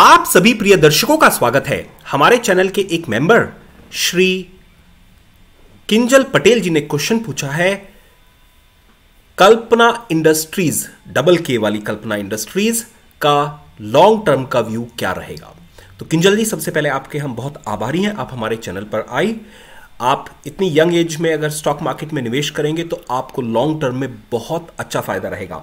आप सभी प्रिय दर्शकों का स्वागत है हमारे चैनल के एक मेंबर श्री किंजल पटेल जी ने क्वेश्चन पूछा है कल्पना इंडस्ट्रीज डबल के वाली कल्पना इंडस्ट्रीज का लॉन्ग टर्म का व्यू क्या रहेगा तो किंजल जी सबसे पहले आपके हम बहुत आभारी हैं आप हमारे चैनल पर आई आप इतनी यंग एज में अगर स्टॉक मार्केट में निवेश करेंगे तो आपको लॉन्ग टर्म में बहुत अच्छा फायदा रहेगा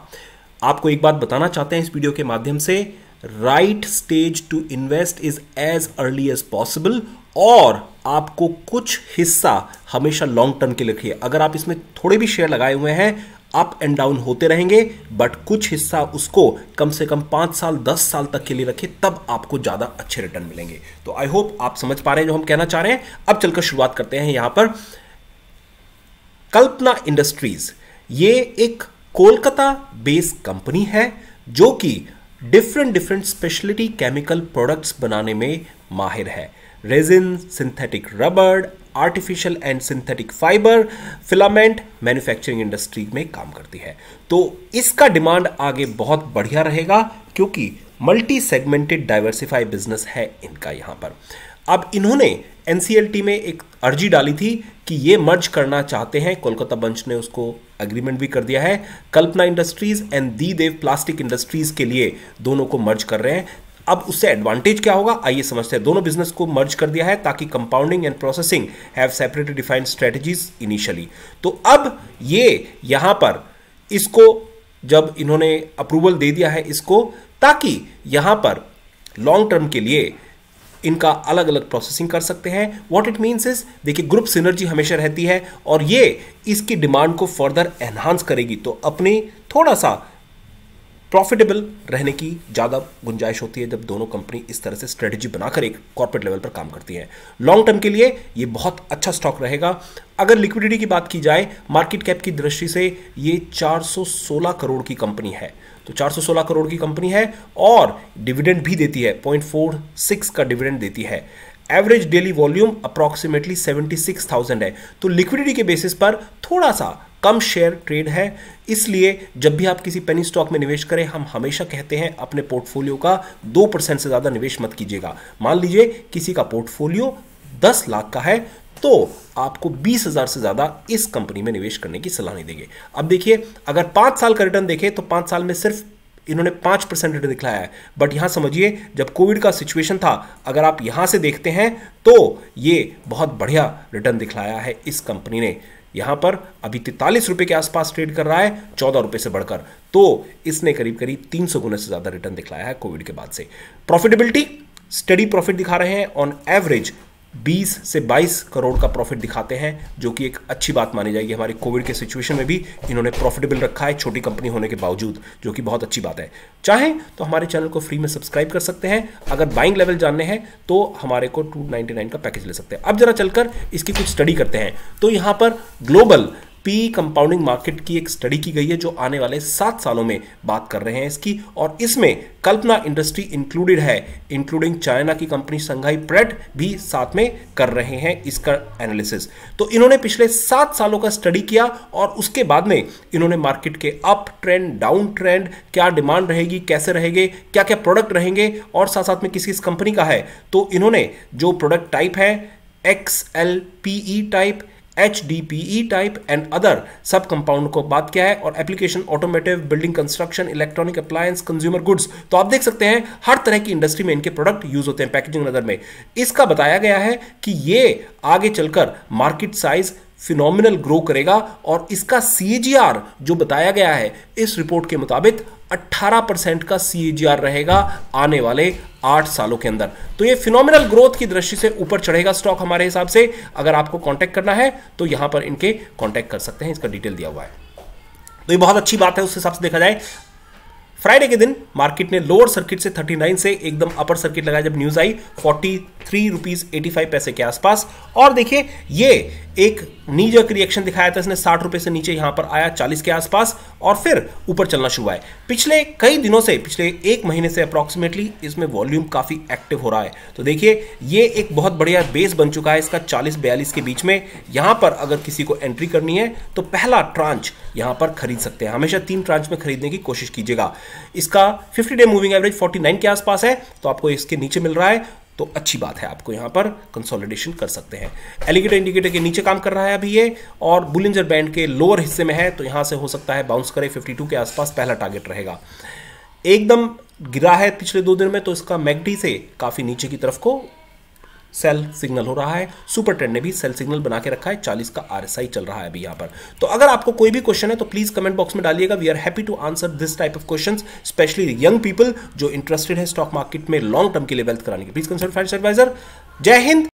आपको एक बात बताना चाहते हैं इस वीडियो के माध्यम से right stage to invest is as early as possible और आपको कुछ हिस्सा हमेशा लॉन्ग टर्म के लिए रखिए अगर आप इसमें थोड़े भी शेयर लगाए हुए हैं अप एंड डाउन होते रहेंगे बट कुछ हिस्सा उसको कम से कम पांच साल दस साल तक के लिए रखें तब आपको ज़्यादा अच्छे रिटर्न मिलेंगे तो आई होप आप समझ पा रहे हैं जो हम कहना चाह रहे हैं अब चलकर शुरुआत करते हैं यहां पर कल्पना इंडस्ट्रीज ये एक कोलकाता बेस्ड कंपनी है जो कि different different specialty chemical products बनाने में माहिर है रेजिन सिंथेटिक रबड़ artificial and synthetic fibre filament manufacturing industry में काम करती है तो इसका डिमांड आगे बहुत बढ़िया रहेगा क्योंकि मल्टी सेगमेंटेड डाइवर्सिफाई बिजनेस है इनका यहाँ पर अब इन्होंने एन में एक अर्जी डाली थी कि ये मर्ज करना चाहते हैं कोलकाता बंच ने उसको एग्रीमेंट भी कर दिया है Kalpana industries and the Dev plastic industries के लिए दोनों को मर्ज कर रहे हैं अब उससे एडवांटेज क्या होगा आइए समझते हैं दोनों बिजनेस को मर्ज कर दिया है ताकि compounding and processing have separate defined strategies initially तो अब ये यहाँ पर इसको जब इन्होंने अप्रूवल दे दिया है इसको ताकि यहाँ पर लॉन्ग टर्म के लिए इनका अलग अलग प्रोसेसिंग कर सकते हैं वॉट इट मीन्स इज देखिए ग्रुप सिनर्जी हमेशा रहती है और ये इसकी डिमांड को फर्दर एनहांस करेगी तो अपनी थोड़ा सा प्रॉफिटेबल रहने की ज़्यादा गुंजाइश होती है जब दोनों कंपनी इस तरह से स्ट्रेटजी बनाकर एक कॉर्पोरेट लेवल पर काम करती है लॉन्ग टर्म के लिए ये बहुत अच्छा स्टॉक रहेगा अगर लिक्विडिटी की बात की जाए मार्केट कैप की दृष्टि से ये 416 करोड़ की कंपनी है तो 416 करोड़ की कंपनी है और डिविडेंड भी देती है 0.46 का डिविडेंड देती है एवरेज डेली वॉल्यूम अप्रॉक्सीमेटली 76,000 है तो लिक्विडिटी के बेसिस पर थोड़ा सा कम शेयर ट्रेड है इसलिए जब भी आप किसी पेनी स्टॉक में निवेश करें हम हमेशा कहते हैं अपने पोर्टफोलियो का दो परसेंट से ज़्यादा निवेश मत कीजिएगा मान लीजिए किसी का पोर्टफोलियो दस लाख का है तो आपको बीस हज़ार से ज़्यादा इस कंपनी में निवेश करने की सलाह नहीं देंगे अब देखिए अगर पांच साल का रिटर्न देखें तो पांच साल में सिर्फ इन्होंने पांच परसेंट रिटर्न दिखलाया है बट यहां समझिए जब कोविड का सिचुएशन था अगर आप यहां से देखते हैं तो ये बहुत बढ़िया रिटर्न दिखलाया है इस कंपनी ने यहां पर अभी तैतालीस रुपए के आसपास ट्रेड कर रहा है चौदह रुपए से बढ़कर तो इसने करीब करीब तीन सौ गुना से ज़्यादा रिटर्न दिखलाया है कोविड के बाद से प्रॉफिटेबिलिटी स्टडी प्रॉफिट दिखा रहे हैं ऑन एवरेज 20 से 22 करोड़ का प्रॉफिट दिखाते हैं जो कि एक अच्छी बात मानी जाएगी हमारी कोविड के सिचुएशन में भी इन्होंने प्रॉफिटेबल रखा है छोटी कंपनी होने के बावजूद जो कि बहुत अच्छी बात है चाहें तो हमारे चैनल को फ्री में सब्सक्राइब कर सकते हैं अगर बाइंग लेवल जानने हैं तो हमारे को टू का पैकेज ले सकते हैं अब जरा चलकर इसकी कुछ स्टडी करते हैं तो यहाँ पर ग्लोबल पी कंपाउंडिंग मार्केट की एक स्टडी की गई है जो आने वाले सात सालों में बात कर रहे हैं इसकी और इसमें कल्पना इंडस्ट्री इंक्लूडेड है इंक्लूडिंग चाइना की कंपनी संघाई प्रेट भी साथ में कर रहे हैं इसका एनालिसिस तो इन्होंने पिछले सात सालों का स्टडी किया और उसके बाद में इन्होंने मार्केट के अप ट्रेंड डाउन ट्रेंड क्या डिमांड रहेगी कैसे रहेंगे क्या क्या प्रोडक्ट रहेंगे और साथ साथ में किस किस कंपनी का है तो इन्होंने जो प्रोडक्ट टाइप है X L P E type H D P E type and other सब कंपाउंड को बात किया है और application automotive building construction electronic appliance consumer goods तो आप देख सकते हैं हर तरह की इंडस्ट्री में इनके प्रोडक्ट यूज होते हैं पैकेजिंग नजर में इसका बताया गया है कि ये आगे चलकर मार्केट साइज फिनोमिनल ग्रो करेगा और इसका सी जो बताया गया है इस रिपोर्ट के मुताबिक 18 परसेंट का सी रहेगा आने वाले आठ सालों के अंदर तो ये फिनोमिनल ग्रोथ की दृष्टि से ऊपर चढ़ेगा स्टॉक हमारे हिसाब से अगर आपको कांटेक्ट करना है तो यहां पर इनके कांटेक्ट कर सकते हैं इसका डिटेल दिया हुआ है तो ये बहुत अच्छी बात है उस हिसाब से देखा जाए फ्राइडे के दिन मार्केट ने लोअर सर्किट से 39 से एकदम अपर सर्किट लगाया जब न्यूज आई forty three rupees eighty five पैसे के आसपास और देखिए ये एक नीजक रिएक्शन दिखाया था इसने साठ रुपए से नीचे यहां पर आया चालीस के आसपास और फिर ऊपर चलना शुरू हुआ है पिछले कई दिनों से पिछले एक महीने से अप्रॉक्सीमेटली इसमें वॉल्यूम काफ़ी एक्टिव हो रहा है तो देखिए ये एक बहुत बढ़िया बेस बन चुका है इसका चालीस बयालीस के बीच में यहां पर अगर किसी को एंट्री करनी है तो पहला ट्रांच यहां पर खरीद सकते हैं हमेशा तीन ट्रांच में खरीदने की कोशिश कीजिएगा इसका fifty day moving average forty के आसपास है तो आपको इसके नीचे मिल रहा है तो अच्छी बात है आपको यहां पर कंसोलिडेशन कर सकते हैं एलिगेटर इंडिकेटर के नीचे काम कर रहा है अभी ये और बुलिंजर बैंड के लोअर हिस्से में है तो यहां से हो सकता है बाउंस करे 52 के आसपास पहला टारगेट रहेगा एकदम गिरा है पिछले दो दिन में तो इसका मैगडी से काफ़ी नीचे की तरफ को सेल सिग्नल हो रहा है सुपर ट्रेंड ने भी सेल सिग्नल बना के रखा है चालीस का आर चल रहा है अभी यहां पर तो अगर आपको कोई भी क्वेश्चन है तो प्लीज कमेंट बॉक्स में डालिएगा we are happy to answer this type of question specially young people जो इंटरेस्टेड है स्टॉक मार्केट में लॉन्ग टर्म के लिए वेल्थ कराने के प्लीज कंसल्ट फाइनेंस एडवाइजर जय हिंद